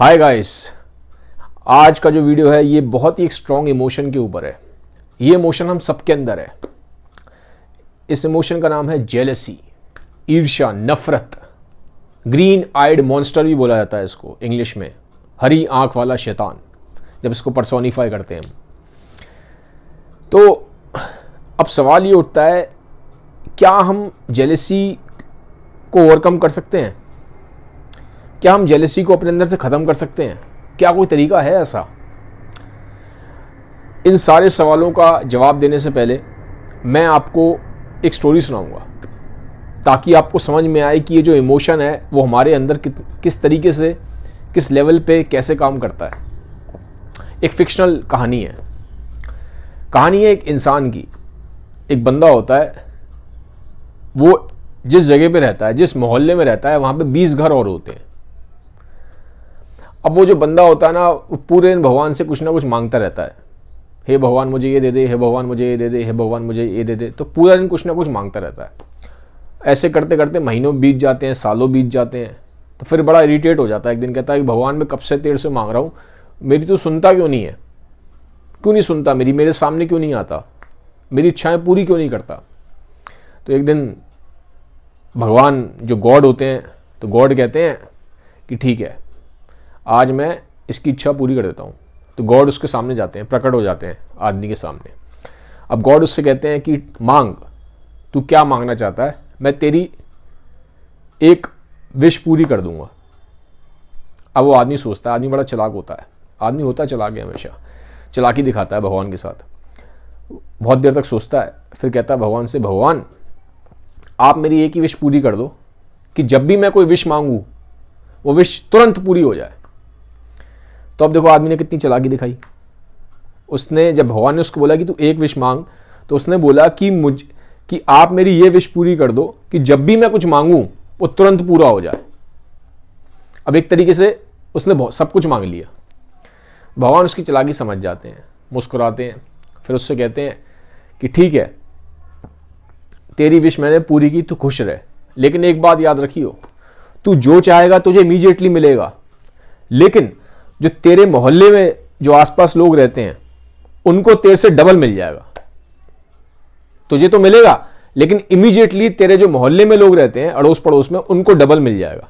hi guys आज का जो वीडियो है ये बहुत ही एक स्ट्रॉन्ग इमोशन के ऊपर है ये इमोशन हम सबके अंदर है इस इमोशन का नाम है जेलसी ईर्ष्या नफरत ग्रीन आइड मॉन्स्टर भी बोला जाता है इसको इंग्लिश में हरी आंख वाला शैतान जब इसको परसोनीफाई करते हैं हम तो अब सवाल ये उठता है क्या हम जेलसी को ओवरकम कर सकते हैं क्या हम जेलसी को अपने अंदर से ख़त्म कर सकते हैं क्या कोई तरीका है ऐसा इन सारे सवालों का जवाब देने से पहले मैं आपको एक स्टोरी सुनाऊंगा ताकि आपको समझ में आए कि ये जो इमोशन है वो हमारे अंदर कि, किस तरीके से किस लेवल पे कैसे काम करता है एक फिक्शनल कहानी है कहानी है एक इंसान की एक बंदा होता है वो जिस जगह पे रहता है जिस मोहल्ले में रहता है वहाँ पे 20 घर और होते हैं अब वो जो बंदा होता है ना वो पूरे दिन भगवान से कुछ ना कुछ मांगता रहता है हे भगवान मुझे ये दे दे हे भगवान मुझे ये दे दे हे भगवान मुझे ये दे दे तो पूरा दिन कुछ ना कुछ मांगता रहता है ऐसे करते करते महीनों बीत जाते हैं सालों बीत जाते हैं तो फिर बड़ा इरीटेट हो जाता है एक दिन कहता है कि भगवान मैं कब से देर से मांग रहा हूँ मेरी तो सुनता क्यों नहीं है क्यों नहीं सुनता मेरी मेरे सामने क्यों नहीं आता मेरी इच्छाएं पूरी क्यों नहीं करता तो एक दिन भगवान जो गॉड होते हैं तो गॉड कहते हैं कि ठीक है आज मैं इसकी इच्छा पूरी कर देता हूँ तो गॉड उसके सामने जाते हैं प्रकट हो जाते हैं आदमी के सामने अब गॉड उससे कहते हैं कि मांग तू क्या मांगना चाहता है मैं तेरी एक विश पूरी कर दूंगा अब वो आदमी सोचता है आदमी बड़ा चलाक होता है आदमी होता है चलाक है हमेशा चलाकी दिखाता है भगवान के साथ बहुत देर तक सोचता है फिर कहता है भगवान से भगवान आप मेरी एक ही विश पूरी कर दो कि जब भी मैं कोई विश मांगूँ वो विश तुरंत पूरी हो जाए तो अब देखो आदमी ने कितनी चलाकी दिखाई उसने जब भगवान ने उसको बोला कि तू एक विश मांग तो उसने बोला कि मुझ कि आप मेरी ये विश पूरी कर दो कि जब भी मैं कुछ मांगू वो तुरंत पूरा हो जाए अब एक तरीके से उसने सब कुछ मांग लिया भगवान उसकी चलाकी समझ जाते हैं मुस्कुराते हैं फिर उससे कहते हैं कि ठीक है तेरी विश मैंने पूरी की तू खुश रहे लेकिन एक बात याद रखियो तू जो चाहेगा तुझे इमीजिएटली मिलेगा लेकिन जो तेरे मोहल्ले में जो आसपास लोग रहते हैं उनको तेरे से डबल मिल जाएगा तुझे तो, तो मिलेगा लेकिन इमीजिएटली तेरे जो मोहल्ले में लोग रहते हैं अड़ोस पड़ोस में उनको डबल मिल जाएगा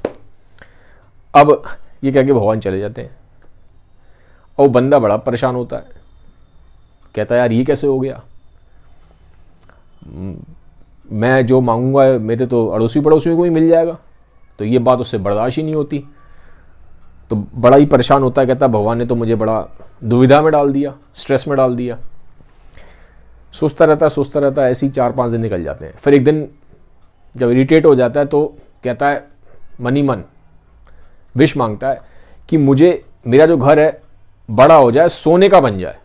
अब ये कह के भगवान चले जाते हैं और वो बंदा बड़ा परेशान होता है कहता है यार ये कैसे हो गया मैं जो मांगूंगा मेरे तो अड़ोसी पड़ोसियों को ही मिल जाएगा तो ये बात उससे बर्दाश्त ही नहीं होती तो बड़ा ही परेशान होता है कहता भगवान ने तो मुझे बड़ा दुविधा में डाल दिया स्ट्रेस में डाल दिया सोचता रहता है सोचता रहता है ऐसे ही चार पाँच दिन निकल जाते हैं फिर एक दिन जब इरीटेट हो जाता है तो कहता है मनी मन विश मांगता है कि मुझे मेरा जो घर है बड़ा हो जाए सोने का बन जाए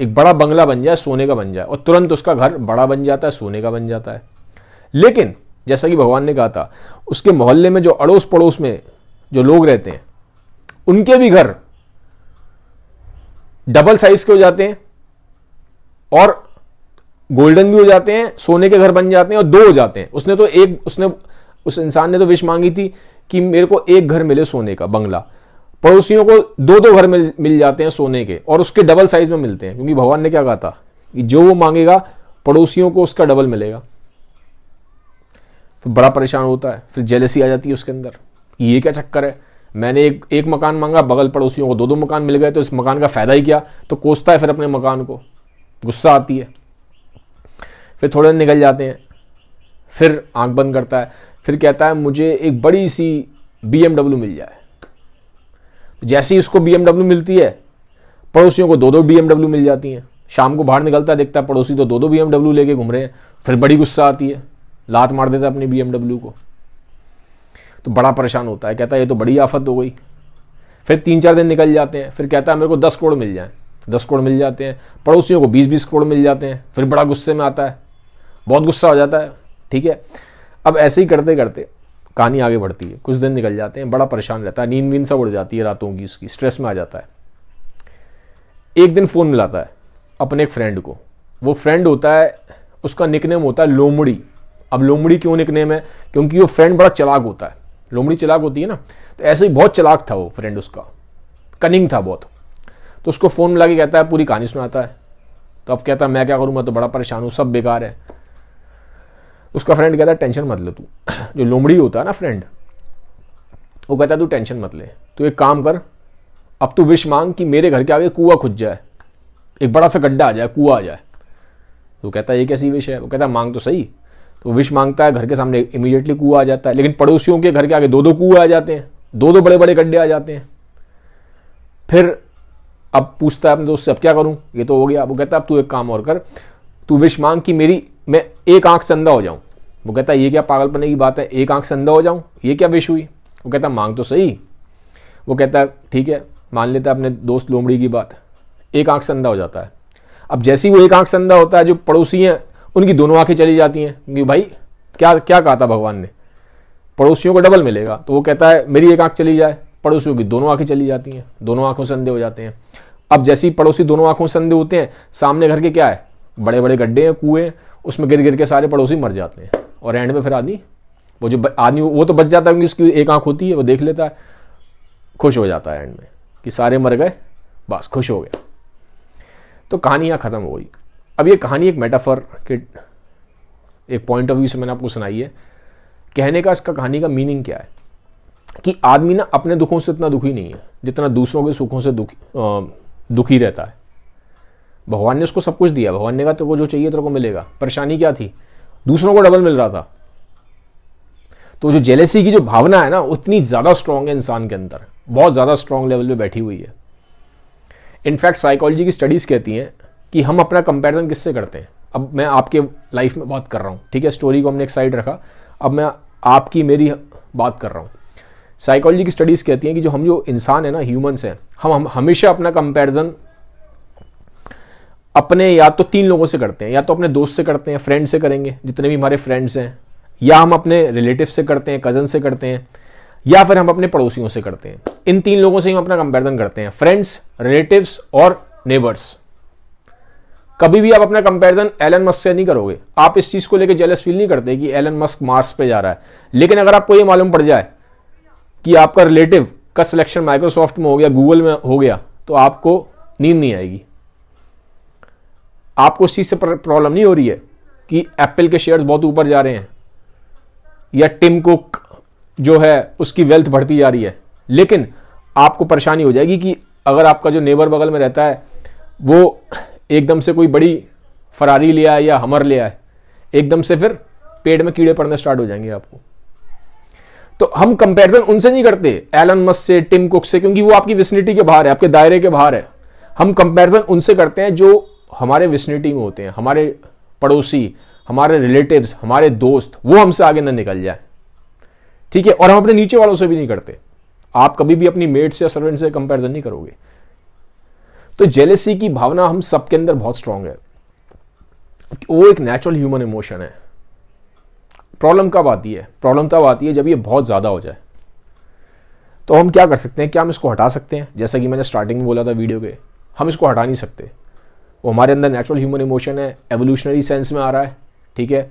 एक बड़ा बंगला बन जाए सोने का बन जाए और तुरंत उसका घर बड़ा बन जाता है सोने का बन जाता है लेकिन जैसा कि भगवान ने कहा था उसके मोहल्ले में जो अड़ोस पड़ोस में जो लोग रहते हैं उनके भी घर डबल साइज के हो जाते हैं और गोल्डन भी हो जाते हैं सोने के घर बन जाते हैं और दो हो जाते हैं उसने तो एक उसने उस इंसान ने तो विश मांगी थी कि मेरे को एक घर मिले सोने का बंगला पड़ोसियों को दो दो घर मिल मिल जाते हैं सोने के और उसके डबल साइज में मिलते हैं क्योंकि भगवान ने क्या कहा था कि जो वो मांगेगा पड़ोसियों को उसका डबल मिलेगा तो बड़ा परेशान होता है फिर जेलसी आ जाती है उसके अंदर ये क्या चक्कर है मैंने एक एक मकान मांगा बगल पड़ोसियों को दो दो मकान मिल गए तो इस मकान का फ़ायदा ही क्या तो कोसता है फिर अपने मकान को गुस्सा आती है फिर थोड़े दिन निकल जाते हैं फिर आंख बंद करता है फिर कहता है मुझे एक बड़ी सी बी मिल जाए जैसे ही उसको बी मिलती है पड़ोसियों को दो दो बी मिल जाती हैं शाम को बाहर निकलता है देखता है पड़ोसी तो दो दो बी लेके घूम रहे हैं फिर बड़ी गुस्सा आती है लात मार देता है अपनी बी को तो बड़ा परेशान होता है कहता है ये तो बड़ी आफत हो गई फिर तीन चार दिन निकल जाते हैं फिर कहता है मेरे को दस करोड़ मिल जाए दस करोड़ मिल जाते हैं पड़ोसियों को बीस बीस करोड़ मिल जाते हैं फिर बड़ा गुस्से में आता है बहुत गुस्सा हो जाता है ठीक है अब ऐसे ही करते करते कहानी आगे बढ़ती है कुछ दिन निकल जाते हैं बड़ा परेशान रहता है नींद वींद सब उड़ जाती है रातों की उसकी स्ट्रेस में आ जाता है एक दिन फ़ोन मिलाता है अपने एक फ्रेंड को वो फ्रेंड होता है उसका निकनेम होता है लोमड़ी अब लोमड़ी क्यों निकनेम है क्योंकि वो फ्रेंड बड़ा चलाक होता है लोमड़ी चलाक होती है ना तो ऐसे ही बहुत चलाक था वो फ्रेंड उसका कनिंग था बहुत तो उसको फ़ोन मिला के कहता है पूरी कहानी सुनाता है तो अब कहता है मैं क्या करूँ मैं तो बड़ा परेशान हूँ सब बेकार है उसका फ्रेंड कहता है टेंशन मत ले तू जो लोमड़ी होता है ना फ्रेंड वो कहता है तू टेंशन मत ले तू एक काम कर अब तू विश मांग कि मेरे घर के आगे कुआ खुद जाए एक बड़ा सा गड्ढा आ जाए कुआ आ जाए तो कहता है ये कैसी विश है वो कहता है मांग तो सही तो विश मांगता है घर के सामने इमीडिएटली कुआ आ जाता है लेकिन पड़ोसियों के घर के आगे दो दो कुएं आ जाते हैं दो दो बड़े बड़े गड्ढे आ जाते हैं फिर अब पूछता है अपने दोस्त से अब क्या करूं ये तो हो गया वो कहता है अब तू एक काम और कर तू विश मांग कि मेरी मैं एक आंख से अंधा हो जाऊं वो कहता है ये क्या पागलपने की बात है एक आंख से अंधा हो जाऊं ये क्या विश हुई वो कहता है मांग तो सही वो कहता है ठीक है मान लेता है अपने दोस्त लोमड़ी की बात एक आंख से अंधा हो जाता है अब जैसे ही वो एक आंख से अंधा होता है जो पड़ोसी हैं उनकी दोनों आंखें चली जाती हैं क्योंकि भाई क्या क्या कहा था भगवान ने पड़ोसियों को डबल मिलेगा तो वो कहता है मेरी एक आंख चली जाए पड़ोसियों की दोनों आंखें चली जाती हैं दोनों आंखों से अंधे हो जाते हैं अब जैसे ही पड़ोसी दोनों आंखों से अंधे होते हैं सामने घर के क्या है बड़े बड़े गड्ढे हैं कुएं उसमें गिर गिर के सारे पड़ोसी मर जाते हैं और एंड में फिर आदमी वो जो आदमी वो तो बच जाता है क्योंकि उसकी एक आंख होती है वो देख लेता है खुश हो जाता है एंड में कि सारे मर गए बस खुश हो गया तो कहानियाँ ख़त्म हो गई अब ये कहानी एक मेटाफर के एक पॉइंट ऑफ व्यू से मैंने आपको सुनाई है कहने का इसका कहानी का मीनिंग क्या है कि आदमी ना अपने दुखों से इतना दुखी नहीं है जितना दूसरों के सुखों से दुखी आ, दुखी रहता है भगवान ने उसको सब कुछ दिया भगवान ने कहा तेरे को जो चाहिए तेरे को मिलेगा परेशानी क्या थी दूसरों को डबल मिल रहा था तो जो जेलेसी की जो भावना है ना उतनी ज़्यादा स्ट्रांग है इंसान के अंदर बहुत ज़्यादा स्ट्रांग लेवल पे बैठी हुई है इनफैक्ट साइकोलॉजी की स्टडीज़ कहती हैं कि हम अपना कंपैरिजन किससे करते हैं अब मैं आपके लाइफ में बात कर रहा हूँ ठीक है स्टोरी को हमने एक साइड रखा अब मैं आपकी मेरी बात कर रहा हूँ साइकोलॉजी की स्टडीज़ कहती हैं कि जो हम जो इंसान है ना ह्यूमंस हैं हम, हम हमेशा अपना कंपैरिजन अपने या तो तीन लोगों से करते हैं या तो अपने दोस्त से करते हैं फ्रेंड से करेंगे जितने भी हमारे फ्रेंड्स हैं या हम अपने रिलेटिव से करते हैं कज़न से करते हैं या फिर हम अपने पड़ोसियों से करते हैं इन तीन लोगों से हम अपना कंपैरिजन करते हैं फ्रेंड्स रिलेटिव्स और नेबर्स कभी भी आप अपना कंपैरिजन एलन मस्क से नहीं करोगे आप इस चीज़ को लेकर जेलस फील नहीं करते कि एलन मस्क मार्स पे जा रहा है लेकिन अगर आपको यह मालूम पड़ जाए कि आपका रिलेटिव का सिलेक्शन माइक्रोसॉफ्ट में हो गया गूगल में हो गया तो आपको नींद नहीं आएगी आपको उस चीज़ से प्रॉब्लम नहीं हो रही है कि एप्पल के शेयर्स बहुत ऊपर जा रहे हैं या टिम कुक जो है उसकी वेल्थ बढ़ती जा रही है लेकिन आपको परेशानी हो जाएगी कि अगर आपका जो नेबर बगल में रहता है वो एकदम से कोई बड़ी फरारी ले आए या हमर ले आए एकदम से फिर पेड़ में कीड़े पड़ने स्टार्ट हो जाएंगे आपको तो हम कंपैरिजन उनसे नहीं करते एलन मस्क से टिम कुक से क्योंकि वो आपकी विस्निटी के बाहर है आपके दायरे के बाहर है हम कंपैरिजन उनसे करते हैं जो हमारे विस्निटी में होते हैं हमारे पड़ोसी हमारे रिलेटिव्स हमारे दोस्त वो हमसे आगे ना निकल जाए ठीक है और हम अपने नीचे वालों से भी नहीं करते आप कभी भी अपनी मेड से या सर्वेंट से कंपेरिजन नहीं करोगे तो जेलेसी की भावना हम सबके अंदर बहुत स्ट्रांग है वो एक नेचुरल ह्यूमन इमोशन है प्रॉब्लम कब आती है प्रॉब्लम तब आती है जब ये बहुत ज़्यादा हो जाए तो हम क्या कर सकते हैं क्या हम इसको हटा सकते हैं जैसा कि मैंने स्टार्टिंग में बोला था वीडियो के हम इसको हटा नहीं सकते वो हमारे अंदर नेचुरल ह्यूमन इमोशन है एवोल्यूशनरी सेंस में आ रहा है ठीक है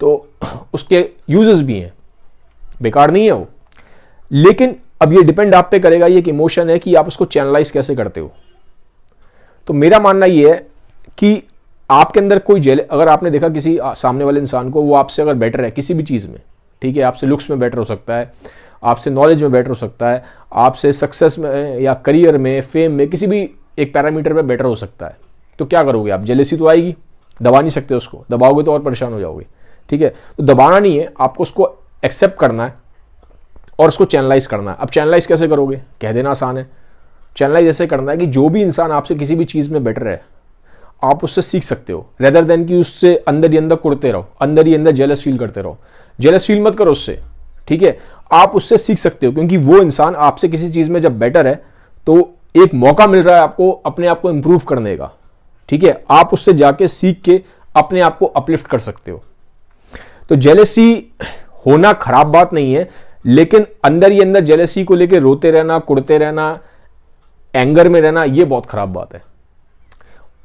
तो उसके यूजेस भी हैं बेकार नहीं है वो लेकिन अब ये डिपेंड आप पे करेगा ये एक इमोशन है कि आप उसको चैनलाइज कैसे करते हो तो मेरा मानना यह है कि आपके अंदर कोई जेल अगर आपने देखा किसी सामने वाले इंसान को वो आपसे अगर बेटर है किसी भी चीज़ में ठीक है आपसे लुक्स में बेटर हो सकता है आपसे नॉलेज में बेटर हो सकता है आपसे सक्सेस में या करियर में फेम में किसी भी एक पैरामीटर में बेटर हो सकता है तो क्या करोगे आप जेलेसी तो आएगी दबा नहीं सकते उसको दबाओगे तो और परेशान हो जाओगे ठीक है तो दबाना नहीं है आपको उसको एक्सेप्ट करना है और उसको चैनलाइज करना है अब चैनलाइज कैसे करोगे कह देना आसान है चैनलाइज ऐसे करना है कि जो भी इंसान आपसे किसी भी चीज़ में बेटर है आप उससे सीख सकते हो रेदर देन कि उससे अंदर ही अंदर कुड़ते रहो अंदर ही अंदर जेलस फील करते रहो जेलस फील मत करो उससे ठीक है आप उससे सीख सकते हो क्योंकि वो इंसान आपसे किसी चीज़ में जब बेटर है तो एक मौका मिल रहा है आपको अपने आप को इम्प्रूव करने का ठीक है आप उससे जाके सीख के अपने आप को अपलिफ्ट कर सकते हो तो जेलेसी होना खराब बात नहीं है लेकिन अंदर ही अंदर जेलेसी को लेकर रोते रहना कुड़ते रहना एंगर में रहना ये बहुत ख़राब बात है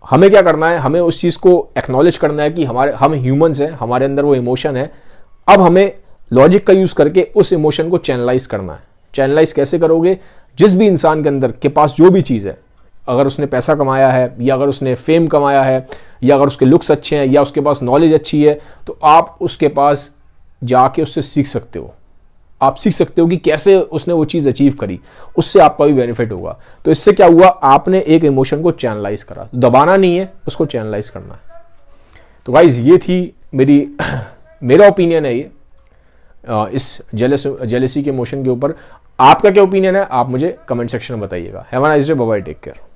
हमें क्या करना है हमें उस चीज़ को एक्नॉलेज करना है कि हमारे हम ह्यूमंस हैं हमारे अंदर वो इमोशन है अब हमें लॉजिक का यूज़ करके उस इमोशन को चैनलाइज करना है चैनलाइज कैसे करोगे जिस भी इंसान के अंदर के पास जो भी चीज़ है अगर उसने पैसा कमाया है या अगर उसने फेम कमाया है या अगर उसके लुक्स अच्छे हैं या उसके पास नॉलेज अच्छी है तो आप उसके पास जाके उससे सीख सकते हो आप सीख सकते हो कि कैसे उसने वो चीज़ अचीव करी उससे आपका भी बेनिफिट होगा तो इससे क्या हुआ आपने एक इमोशन को चैनलाइज करा तो दबाना नहीं है उसको चैनलाइज करना है तो गाइज ये थी मेरी मेरा ओपिनियन है ये इस जेलस जेलेसी के इमोशन के ऊपर आपका क्या ओपिनियन है आप मुझे कमेंट सेक्शन में बताइएगा have an ice day bye take care